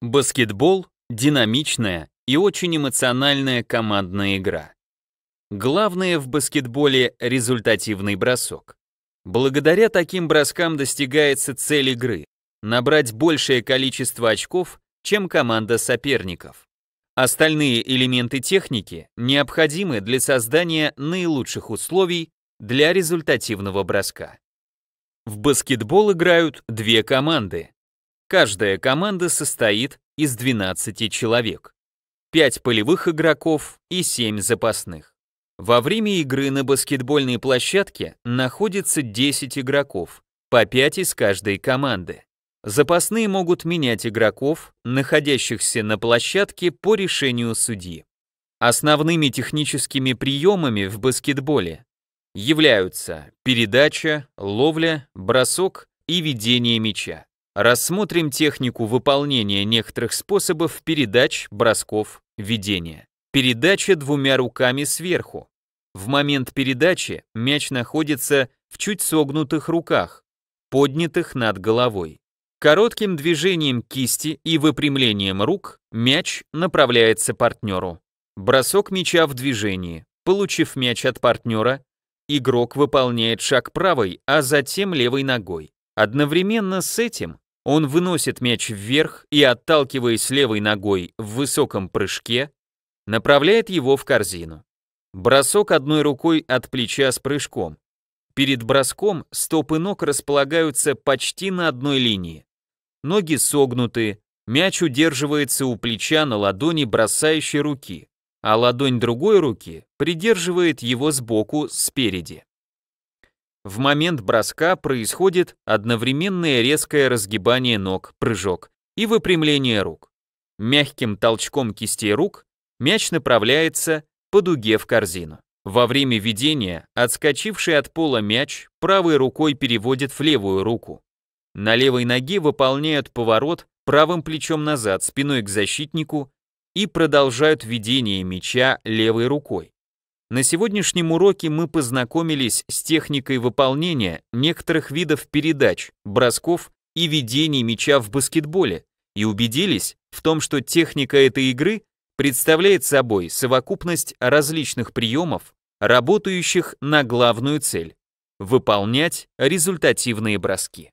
Баскетбол – динамичная и очень эмоциональная командная игра. Главное в баскетболе – результативный бросок. Благодаря таким броскам достигается цель игры – набрать большее количество очков, чем команда соперников. Остальные элементы техники необходимы для создания наилучших условий для результативного броска. В баскетбол играют две команды Каждая команда состоит из 12 человек. 5 полевых игроков и 7 запасных. Во время игры на баскетбольной площадке находится 10 игроков, по 5 из каждой команды. Запасные могут менять игроков, находящихся на площадке по решению судьи. Основными техническими приемами в баскетболе являются передача, ловля, бросок и ведение мяча. Рассмотрим технику выполнения некоторых способов передач, бросков, ведения. Передача двумя руками сверху. В момент передачи мяч находится в чуть согнутых руках, поднятых над головой. Коротким движением кисти и выпрямлением рук мяч направляется партнеру. Бросок мяча в движении. Получив мяч от партнера, игрок выполняет шаг правой, а затем левой ногой. Одновременно с этим он выносит мяч вверх и, отталкиваясь левой ногой в высоком прыжке, направляет его в корзину. Бросок одной рукой от плеча с прыжком. Перед броском стопы ног располагаются почти на одной линии. Ноги согнуты, мяч удерживается у плеча на ладони бросающей руки, а ладонь другой руки придерживает его сбоку спереди. В момент броска происходит одновременное резкое разгибание ног, прыжок и выпрямление рук. Мягким толчком кистей рук мяч направляется по дуге в корзину. Во время ведения отскочивший от пола мяч правой рукой переводит в левую руку. На левой ноге выполняют поворот правым плечом назад, спиной к защитнику и продолжают ведение мяча левой рукой. На сегодняшнем уроке мы познакомились с техникой выполнения некоторых видов передач, бросков и ведений мяча в баскетболе и убедились в том, что техника этой игры представляет собой совокупность различных приемов, работающих на главную цель – выполнять результативные броски.